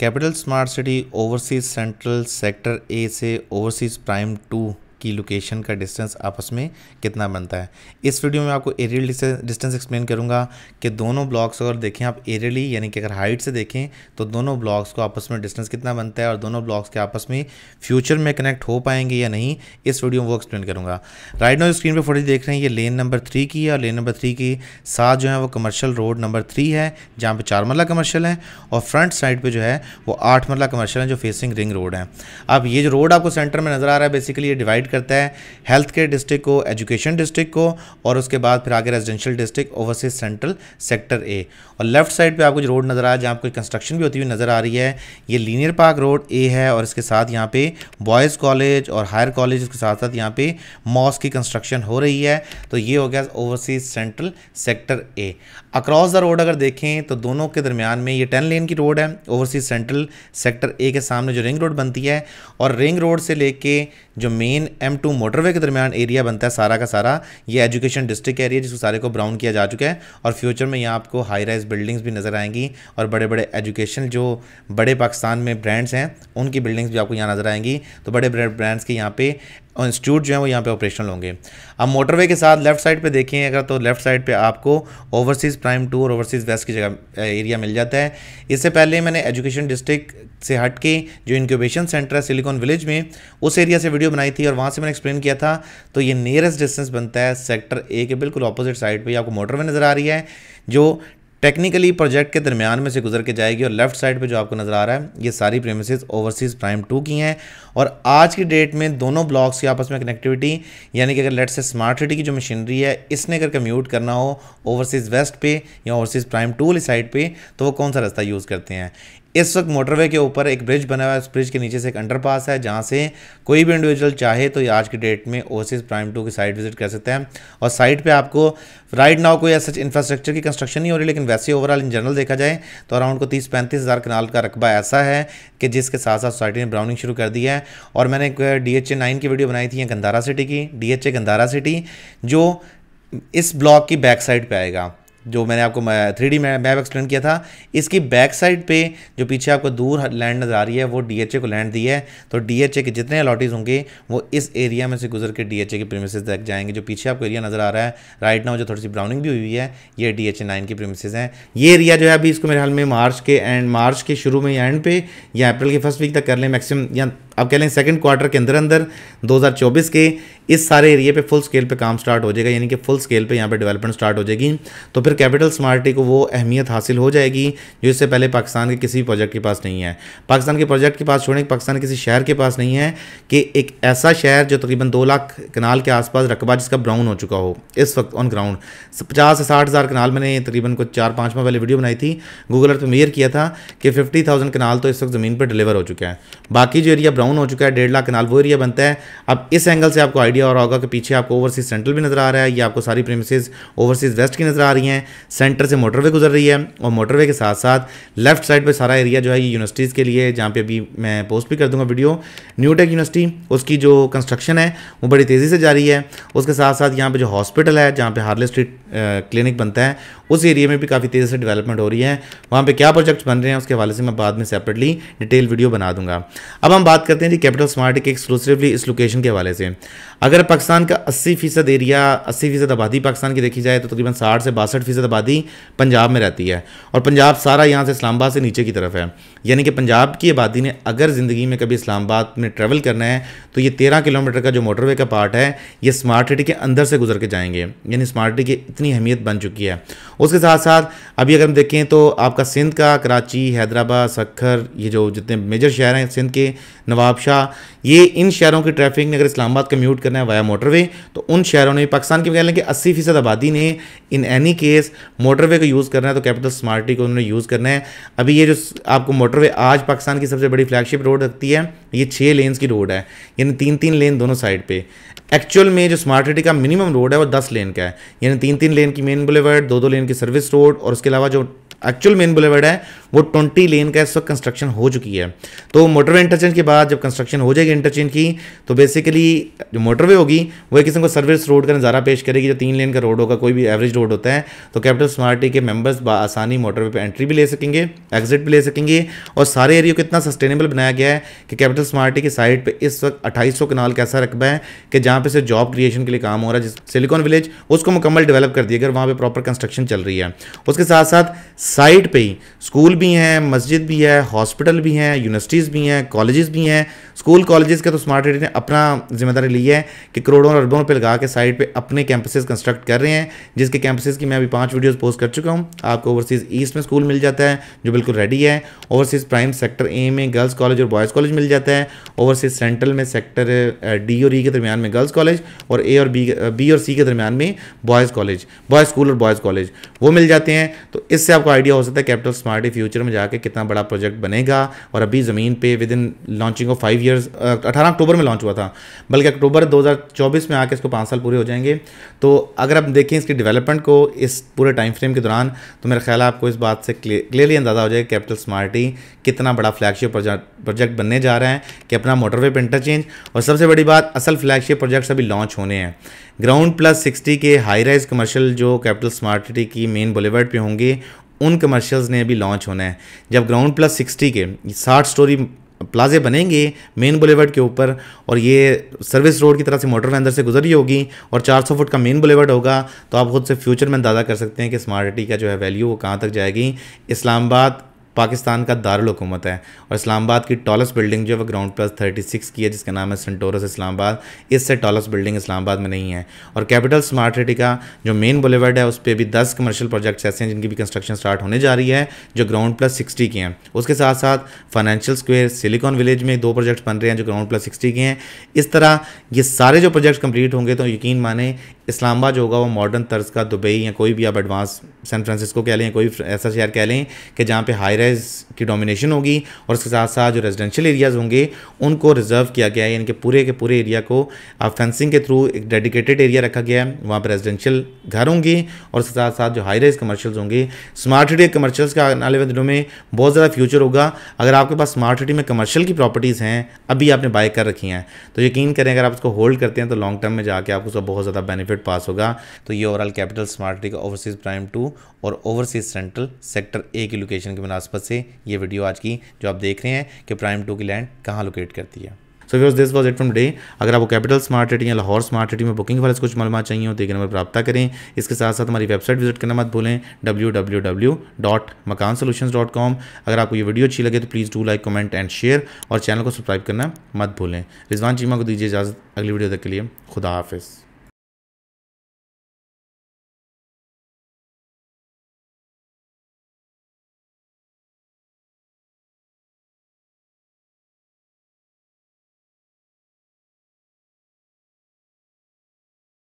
capital smart city overseas central sector A से overseas prime two की location का distance आपस में कितना बनता है इस वीडियो में आपको एरियल डिस्टेंस एक्सप्लेन करूँगा कि दोनों ब्लॉक्स अगर देखें आप एरियली यानी कि अगर हाइट से देखें तो दोनों ब्लॉक्स को आपस में डिस्टेंस कितना बनता है और दोनों ब्लॉक्स के आपस में फ्यूचर में कनेक्ट हो पाएंगे या नहीं इस वीडियो में वो एक्सप्लेन करूँगा राइट नाउ स्क्रीन पर फोटेज देख रहे हैं ये लेन नंबर थ्री की है और लेन नंबर थ्री की साथ जो है वो कमर्शल रोड नंबर थ्री है जहाँ पर चार मरला कमर्शल है और फ्रंट साइड पर जो है वो आठ मरला कमर्शल है जो फेसिंग रिंग रोड है अब ये जो रोड आपको सेंटर में नज़र आ रहा है बेसिकली ये डिवाइड डिवाइड करता है हेल्थ केयर डिस्ट्रिक्ट को एजुकेशन डिस्ट्रिक्ट को और उसके बाद फिर आगे residential district overseas central sector A और लेफ्ट साइड पे आपको जो रोड नज़र आया है जहाँ आपको कंस्ट्रक्शन भी होती हुई नज़र आ रही है ये लीनियर पार्क रोड ए है और इसके साथ यहाँ पे बॉयज़ कॉलेज और हायर कॉलेज के साथ साथ यहाँ पे मॉस की कंस्ट्रक्शन हो रही है तो ये हो गया overseas central sector A across the road अगर देखें तो दोनों के दरमियान में ये टेन लेन की रोड है ओवरसीज सेंट्रल सेक्टर ए के सामने जो रिंग रोड बनती है और रिंग रोड से लेके जो मेन एम टू मोटरवे के दरमियान एरिया बनता है सारा का सारा ये एजुकेशन डिस्ट्रिक्ट एरिया जिसको सारे को ब्राउन किया जा चुका है और फ्यूचर में यहाँ आपको हाई राइज बिल्डिंग्स भी नज़र आएंगी और बड़े बड़े एजुकेशन जो बड़े पाकिस्तान में ब्रांड्स हैं उनकी बिल्डिंग्स भी आपको यहाँ नज़र आएंगी तो बड़े बड़े ब्रांड्स के यहाँ पे और इंस्टीट्यूट जो है वो यहाँ पे ऑपरेशनल होंगे अब मोटरवे के साथ लेफ्ट साइड पे देखें अगर तो लेफ्ट साइड पे आपको ओवरसीज़ प्राइम टू और ओवरसीज़ वेस्ट की जगह एरिया मिल जाता है इससे पहले मैंने एजुकेशन डिस्ट्रिक्ट से हट के जो इंक्यूबेशन सेंटर है सिलिकॉन विलेज में उस एरिया से वीडियो बनाई थी और वहाँ से मैंने एक्सप्लेन किया था तो ये नियरेस्ट डिस्टेंस बनता है सेक्टर ए के बिल्कुल अपोजिट साइड पर आपको मोटरवे नज़र आ रही है जो टेक्निकली प्रोजेक्ट के दरमियान में से गुजर के जाएगी और लेफ्ट साइड पे जो आपको नज़र आ रहा है ये सारी प्रेमिसज ओवरसीज़ प्राइम टू की हैं और आज की डेट में दोनों ब्लॉक्स की आपस में कनेक्टिविटी यानी कि अगर लेट से स्मार्ट सिटी की जो मशीनरी है इसने अगर कम्यूट करना हो ओवरसीज़ वेस्ट पे या ओवरसीज़ प्राइम टू वाली साइड पर तो वो कौन सा रास्ता यूज़ करते हैं इस वक्त मोटरवे के ऊपर एक ब्रिज बना हुआ है उस ब्रिज के नीचे से एक अंडरपास है जहाँ से कोई भी इंडिविजुअल चाहे तो आज की डेट में ओसिस प्राइम टू की साइट विजिट कर सकते हैं और साइट पे आपको राइट नाउ कोई ऐसा इंफ्रास्ट्रक्चर की कंस्ट्रक्शन नहीं हो रही लेकिन वैसे ओवरऑल इन जनरल देखा जाए तो अराउंड को तीस पैंतीस हज़ार कनाल का रकबा ऐसा है कि जिसके साथ साथ सोसाइटी ने ब्राउनिंग शुरू कर दी है और मैंने एक डी एच ए नाइन की वीडियो बनाई थी गंदारा सिटी की डी एच ए सिटी जो इस ब्लॉक की बैक साइड पर आएगा जो मैंने आपको थ्री डी मैप एक्सप्लेन किया था इसकी बैक साइड पे जो पीछे आपको दूर लैंड नज़र आ रही है वो डी को लैंड दी है तो डी के जितने अलॉटीज़ होंगे वो इस एरिया में से गुजर के डी के प्रीमिस तक जाएंगे जो पीछे आपको एरिया नज़र आ रहा है राइट नाउ जो थोड़ी सी ब्राउनिंग भी हुई है ये डी एच नाइन की प्रीमिस हैं ये एरिया जो है अभी इसको मेरे हाल में मार्च के एंड मार्च के शुरू में या एंड पे या अप्रैल के फर्स्ट वीक तक कर लें मैक्सिमम या अब कह लें सेकेंड क्वार्टर के अंदर अंदर 2024 के इस सारे एरिया पे फुल स्केल पे काम स्टार्ट हो जाएगा यानी कि फुल स्केल पे यहाँ पे डेवलपमेंट स्टार्ट हो जाएगी तो फिर कैपिटल स्मार्टी को वो अहमियत हासिल हो जाएगी जो इससे पहले पाकिस्तान के किसी भी प्रोजेक्ट के पास नहीं है पाकिस्तान के प्रोजेक्ट के पास छोड़ें पाकिस्तान किसी शहर के पास नहीं है कि एक ऐसा शहर जो तकरीबन दो लाख कनाल के आसपास रकबा जिसका ब्राउन हो चुका हो इस वक्त ऑन ग्राउंड पचास से साठ हज़ार कनाल मैंने तकरीबन कुछ चार पाँच माह पहले वीडियो बनाई थी गूगल अर्थ मेयर किया था कि फिफ्टी थाउजेंड कनाल तो इस वक्त ज़मीन पर डिलीवर हो चुका है बाकी जो एरिया ब्राउन डाउन हो चुका है डेढ़ लाख कनाल वो एरिया बनता है अब इस एंगल से आपको आइडिया और होगा कि पीछे आपको ओवरसीज सेंट्रल भी नज़र आ रहा है या आपको सारी प्रेमिसेज ओवरसीज वेस्ट की नज़र आ रही हैं सेंटर से मोटरवे गुजर रही है और मोटरवे के साथ साथ लेफ्ट साइड पर सारा एरिया जो है ये यूनिवर्सिटीज़ के लिए जहाँ पर अभी मैं पोस्ट भी कर दूँगा वीडियो न्यूटेक यूनिवर्सिटी उसकी जो कंस्ट्रक्शन है वो बड़ी तेज़ी से जारी है उसके साथ साथ यहाँ पर जो हॉस्पिटल है जहाँ पर हार्ले स्ट्रीट क्लिनिक बनता है उस एरिया में भी काफ़ी तेज़ी से डेवलपमेंट हो रही है वहाँ पर क्या प्रोजेक्ट्स बन रहे हैं उसके हवाले से मैं बाद में सेपरेटली डिटेल वीडियो बना दूंगा अब हम बात करते करते हैं जी कैपिटल स्मार्ट के एक्सक्लूसिवली इस लोकेशन के हवाले से अगर पाकिस्तान का 80 फीसद एरिया 80 फीसद आबादी पाकिस्तान की देखी जाए तो तकरीबन 60 से बासठ फीसद आबादी पंजाब में रहती है और पंजाब सारा यहाँ से इस्लामाबाद से नीचे की तरफ है यानी कि पंजाब की आबादी ने अगर ज़िंदगी में कभी इस्लामाबाद में ट्रैवल करना है तो ये तेरह किलोमीटर का जो मोटरवे का पार्ट है ये स्मार्ट सिटी के अंदर से गुजर के जाएंगे यानी स्मार्ट सिटी की इतनी अहमियत बन चुकी है उसके साथ साथ अभी अगर हम देखें तो आपका सिंध का कराची हैदराबाद सखर ये जो जितने मेजर शहर हैं सिंध के नवाब नवाबशाह ये इन शहरों की ट्रैफिक ने अगर इस्लामाबाद कम्यूट करना है वाया मोटरवे तो उन शहरों ने पाकिस्तान के कहना कि अस्सी फीसद आबादी ने इन एनी केस मोटरवे को यूज़ करना है तो कैपिटल स्मार्टी को उन्होंने यूज़ करना है अभी ये जो आपको मोटरवे आज पाकिस्तान की सबसे बड़ी फ्लैगशिप रोड रखती है ये छः लेन्स की रोड है यानी तीन तीन लेन दोनों साइड पर एक्चुअल में जो स्मार्ट सिटी का मिनिमम रोड है वो दस लेन का है यानी तीन तीन लेन की मेन बुलेवर्ड दो दो लेन की सर्विस रोड और उसके अलावा जो एक्चुअल मेन बुलेवर्ड है वो ट्वेंटी लेन का इस वक्त कंस्ट्रक्शन हो चुकी है तो मोटरवे इंटरचेंज के बाद जब कंस्ट्रक्शन हो जाएगी इंटरचेंज की तो बेसिकली जो मोटरवे होगी वो एक किस्म को सर्विस रोड का नज़ारा पेश करेगी जो तीन लेन का रोड होगा कोई भी एवरेज रोड होता है तो कैपिटल स्मार्टी के मेम्बर्स आसानी मोटरवे पर एंट्री भी ले सकेंगे एग्जिट भी ले सकेंगे और सारे एरिए को इतना सस्टेनेबल बनाया गया है कि कैपिटल स्मार्टी की साइड पर इस वक्त अट्ठाईस कनाल का ऐसा रकबा है कि जहाँ पर सिर्फ जॉब क्रिएशन के लिए काम हो रहा है जिस सिलिकॉन विलेज उसको मुकम्मल डेवलप कर दिया गया वहाँ पर प्रॉपर कंस्ट्रक्शन चल रही है उसके साथ साथ साइट पर ही स्कूल भी हैं मस्जिद भी है हॉस्पिटल भी हैं यूनिवर्सिटीज़ भी हैं कॉलेजेस भी हैं स्कूल कॉलेजेस का तो स्मार्ट सिटी ने अपना जिम्मेदारी ली है कि करोड़ों और अरबों रुपये लगा के साइड पे अपने कैंपसेस कंस्ट्रक्ट कर रहे हैं जिसके कैंपसेस की मैं अभी पांच वीडियोस पोस्ट कर चुका हूँ आपको ओवरसीज़ ईस्ट में स्कूल मिल जाता है जो बिल्कुल रेडी है ओवरसीज़ प्राइम सेक्टर ए में गर्ल्स कॉलेज और बॉयज़ कॉलेज मिल जाता है ओवरसीज़ सेंट्रल में सेक्टर डी और ई e के दरमियान में गर्ल्स कॉलेज और ए और बी बी और सी के दरमियान में बॉयज़ कॉलेज बॉयज़ स्कूल और बॉयज़ कॉलेज वो मिल जाते हैं तो इससे आपको आइडिया हो सकता है कैपिटल स्मार्ट इफ़ फ्यूचर में जाके कितना बड़ा प्रोजेक्ट बनेगा और अभी ज़मीन पे within launching of five years अठारह अक्टूबर में लॉन्च हुआ था बल्कि अक्टूबर 2024 में आके इसको पाँच साल पूरे हो जाएंगे तो अगर आप देखें इसकी डेवलपमेंट को इस पूरे टाइम फ्रेम के दौरान तो मेरा ख्याल आपको इस बात से क्लियरली अंदाज़ा हो जाएगा कैपिटल स्मार्टी कितना बड़ा फ्लैगशिप प्रोजेक्ट बनने जा रहा है कि अपना मोटरवे पर इंटरचेंज और सबसे बड़ी बात असल फ्लैगशिप प्रोजेक्ट्स अभी लॉन्च होने हैं ग्राउंड प्लस सिक्सटी के हाई राइज कमर्शियल जो कैपिटल स्मार्ट सिटी की मेन बुलेवर्ड पे होंगे उन कमर्शियल्स ने अभी लॉन्च होना है जब ग्राउंड प्लस सिक्सटी के साठ स्टोरी प्लाजे बनेंगे मेन बुलेवर्ड के ऊपर और ये सर्विस रोड की तरह से मोटर अंदर से गुजरी होगी और 400 फुट का मेन बुलेवर्ड होगा तो आप खुद से फ्यूचर में अंदाज़ा कर सकते हैं कि स्मार्ट सिटी का जो है वैल्यू वो कहाँ तक जाएगी इस्लामाबाद पाकिस्तान का दारकूमत है और इस्लामाबाद की टॉलस बिल्डिंग जो है ग्राउंड प्लस थर्टी सिक्स की है जिसका नाम है सेंटोरस इस्लामाबाद इससे टॉलस बिल्डिंग इस्लामाबाद में नहीं है और कैपिटल स्मार्ट सिटी का जो मेन बुलेवर्ड है उस पर भी दस कमर्शियल प्रोजेक्ट्स ऐसे हैं जिनकी भी कंस्ट्रक्शन स्टार्ट होने जा रही है जो ग्राउंड प्लस सिक्सटी की हैं उसके साथ साथ फाइनेंशियल स्क्वेयर सिलिकॉन विलेज में दो प्रोजेक्ट्स बन रहे हैं जो ग्राउंड प्लस सिक्सटी के हैं इस तरह ये सारे जो प्रोजेक्ट्स कंप्लीट होंगे तो यकीन माने इस्लामाबाद जो होगा वो मॉडर्न तर्ज का दुबई या कोई भी आप एडवांस सैन फ्रांसिस्को कह लें कोई ऐसा शहर कह लें कि जहाँ पे हाई एरियाज़ की डोमिनेशन होगी और उसके साथ साथ जो रेजिडेंशियल एरियाज़ होंगे उनको रिजर्व किया गया है यानी कि पूरे के पूरे एरिया को फेंसिंग के थ्रू एक डेडिकेटेड एरिया रखा गया है वहाँ पर रेजिडेंशियल घर होंगे और उसके साथ साथ जो हाई रेज कमर्शियल्स होंगे स्मार्ट सिटी कमर्शल्स के आने वाले दिनों में बहुत ज़्यादा फ्यूचर होगा अगर आपके पास स्मार्ट सिटी में कमर्शियल की प्रॉपर्टीज़ हैं अभी आपने बाय कर रखी हैं तो यकीन करें अगर आप उसको होल्ड करते हैं तो लॉन्ग टर्म में जाकर आपको उसका बहुत ज़्यादा बेनिफिट पास होगा तो ये ओवरऑल कैपिटल स्मार्ट सिटी का ओवरसीज़ प्राइम टू और ओवरसीज़ सेंट्रल सेक्टर ए की लोकेशन के मुनासब पर्पज़ से ये वीडियो आज की जो आप देख रहे हैं कि प्राइम टू की लैंड कहाँ लोकेट करती है so views this was it from day अगर आपको कैपिटल स्मार्ट सिटी या लाहौर स्मार्ट सिटी में बुकिंग वाले कुछ मालूम चाहिए हो तो एक नंबर प्राप्त करें इसके साथ साथ हमारी वेबसाइट विजिट करना मत भूलें W W W dot Makaan solution dot com अगर आपको ये वीडियो अच्छी लगे तो please do like comment and share और चैनल को सब्सक्राइब करना मत भूलें रिजवान चीमा को दीजिए इजाज़त अगली वीडियो तक के लिए खुदा हाफिज़